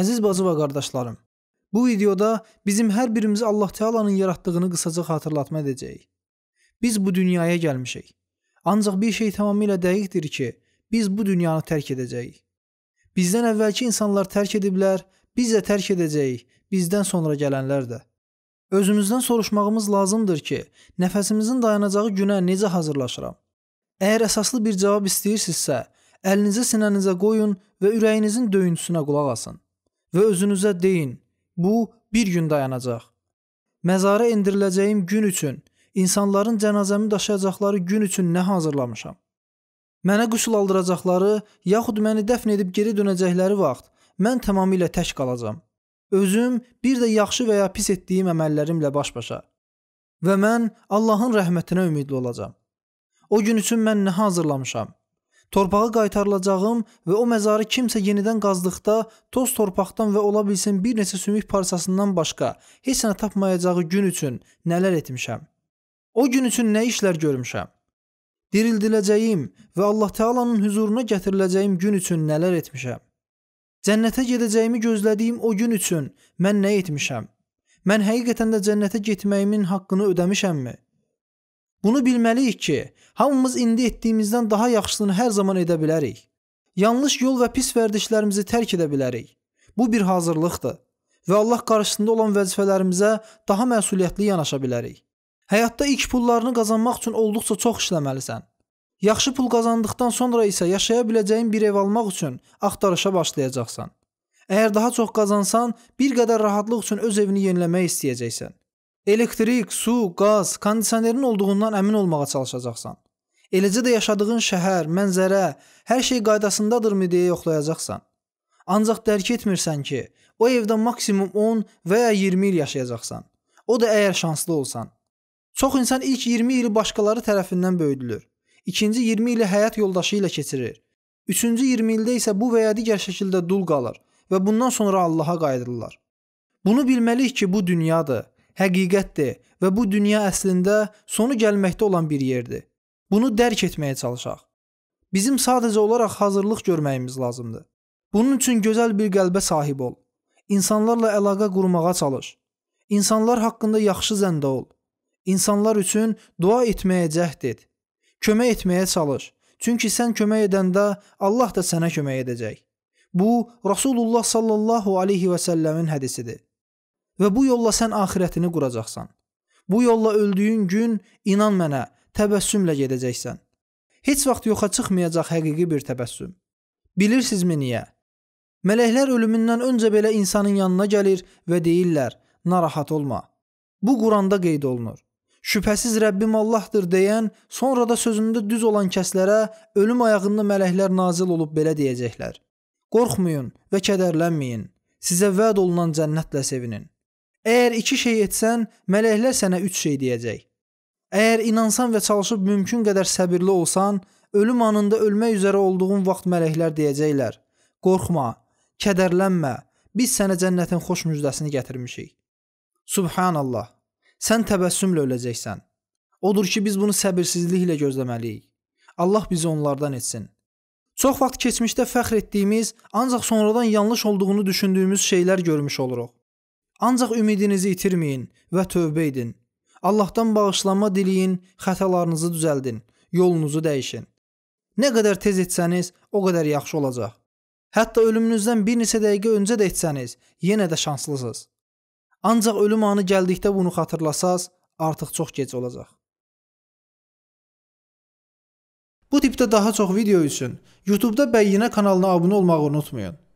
Əziz bacı və qardaşlarım, bu videoda bizim hər birimiz Allah Təala'nın yaratdığını qısaca xatırlatma edəcəyik. Biz bu dünyaya gəlmişik. Ancaq bir şey tamamilə dəqiqdir ki, biz bu dünyanı tərk edəcəyik. Bizdən əvvəlki insanlar tərk ediblər, biz də tərk edəcəyik, bizdən sonra gələnlər də. Özümüzdən soruşmağımız lazımdır ki, nəfəsimizin dayanacağı günə necə hazırlaşıram? Əgər əsaslı bir cavab istəyirsinizsə, əlinizi sinənizə qoyun və ürəyinizin döyüntüsünə qulaq asın və özünüzə deyin, bu bir gün dayanacaq. Məzara endiriləcəyim gün üçün, insanların cənazəmi daşıyacaqları gün üçün nə hazırlamışam? Mənə qüsul aldıracaqları, yaxud məni dəfn edib geri dönəcəkləri vaxt mən tamamilə tək qalacam. Özüm bir də yaxşı və ya pis etdiyim əməllərimlə baş-başa və mən Allahın rəhmətinə ümidli olacam. O gün üçün mən nə hazırlamışam? Torpağa qaytarılacağım və o məzarı kimsə yenidən qazdıqda toz torpaqdan və ola bilsin bir neçə sümük parçasından başqa heç nə tapmayacağı gün üçün nələr etmişəm? O gün üçün nə işlər görmüşəm? Dirildiləcəyim və Allah Taala'nın huzuruna gətiriləcəyim gün üçün nələr etmişəm? Cənnətə gedəcəyimi gözlədiyim o gün üçün mən nə etmişəm? Mən həqiqətən də cənnətə getməyimin haqqını ödəmişəmmi? Bunu bilməliyik ki, hamımız indi etdiyimizdən daha yaxşısını hər zaman edə bilərik. Yanlış yol və pis vərdişlərimizi tərk edə bilərik. Bu bir hazırlıqdır və Allah qarşısında olan vəzifələrimizə daha məsuliyyətli yanaşa bilərik. Həyatda ilk pullarını qazanmaq üçün olduqca çox işləməlisən. Yaxşı pul qazandıqdan sonra isə yaşaya biləcəyin bir ev almaq üçün axtarışa başlayacaqsan. Əgər daha çox qazansan, bir qədər rahatlıq üçün öz evini yeniləmək istəyəcəksən. Elektrik, su, qaz, kondisionerin olduğundan əmin olmağa çalışacaqsan. Eləcə də yaşadığın şəhər, mənzərə, hər şey qaydasındadırmı deyə yoxlayacaqsan. Ancaq dərk etmirsən ki, o evdə maksimum 10 və ya 20 il yaşayacaqsan. O da əgər şanslı olsan. Çox insan ilk 20 ili başqaları tərəfindən böyüdülür. İkinci 20 ili həyat yoldaşı ilə keçirir. Üçüncü 20 ildə isə bu və ya digər şəkildə dul qalır və bundan sonra Allaha qayıdırlar. Bunu bilməliyik ki, bu dünyadır həqiqətdir və bu dünya əslində sonu gəlməkdə olan bir yerdir. Bunu dərk etməyə çalışaq. Bizim sadəcə olaraq hazırlıq görməyimiz lazımdır. Bunun üçün gözəl bir qəlbə sahib ol. İnsanlarla əlaqə qurmağa çalış. İnsanlar haqqında yaxşı zəndə ol. İnsanlar üçün dua etməyə cəhd et. Kömək etməyə çalış. Çünki sən kömək edəndə Allah da sənə kömək edəcək. Bu Rasulullah sallallahu alayhi və sallamın hədisidir və bu yolla sən axirətini quracaqsan. Bu yolla öldüyün gün inan mənə, təbəssümlə gedəcəksən. Heç vaxt yoxa çıxmayacaq həqiqi bir təbəssüm. Bilirsinizmi niyə? Mələklər ölümündən öncə belə insanın yanına gəlir və deyirlər: "Narahat olma. Bu Quranda qeyd olunur. Şübhəsiz Rəbbim Allahdır" deyən, sonra da sözündə düz olan kəslərə ölüm ayağında mələklər nazil olub belə deyəcəklər: "Qorxmayın və kədərlənməyin. Sizə vəd olunan cənnətlə sevinin." Əgər iki şey etsən, mələklər sənə üç şey deyəcək. Əgər inansan və çalışıb mümkün qədər səbirli olsan, ölüm anında ölmək üzrə olduğun vaxt mələklər deyəcəklər: "Qorxma, kədərlənmə. Biz sənə cənnətin xoş müjdəsini gətirmişik." Subhanallah. Sən təbəssümlə öləcəksən. Odur ki, biz bunu səbirsizliklə gözləməliyik. Allah bizi onlardan etsin. Çox vaxt keçmişdə fəxr etdiyimiz, ancaq sonradan yanlış olduğunu düşündüyümüz şeylər görmüş oluruq. Ancaq ümidinizi itirməyin və tövbə edin. Allahdan bağışlanma diləyin, xətalarınızı düzəldin, yolunuzu dəyişin. Nə qədər tez etsəniz, o qədər yaxşı olacaq. Hətta ölümünüzdən bir neçə dəqiqə öncə də etsəniz, yenə də şanslısınız. Ancaq ölüm anı gəldikdə bunu xatırlasaz, artıq çox gec olacaq. Bu tipdə daha çox video üçün YouTube-da Bəyyinə kanalına abunə olmağı unutmayın.